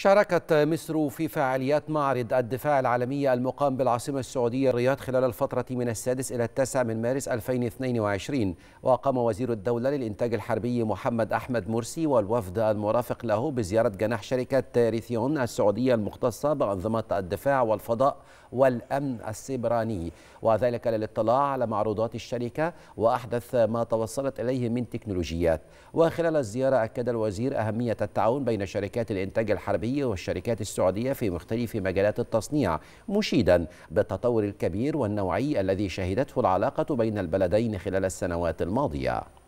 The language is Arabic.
شاركت مصر في فعاليات معرض الدفاع العالمية المقام بالعاصمة السعودية الرياض خلال الفترة من السادس إلى التاسع من مارس 2022 وقام وزير الدولة للإنتاج الحربي محمد أحمد مرسي والوفد المرافق له بزيارة جناح شركة تاريثيون السعودية المختصة بأنظمة الدفاع والفضاء والأمن السبراني وذلك للاطلاع على معروضات الشركة وأحدث ما توصلت إليه من تكنولوجيات وخلال الزيارة أكد الوزير أهمية التعاون بين شركات الإنتاج الحربي السعودي والشركات السعودية في مختلف مجالات التصنيع مشيدا بالتطور الكبير والنوعي الذي شهدته العلاقة بين البلدين خلال السنوات الماضية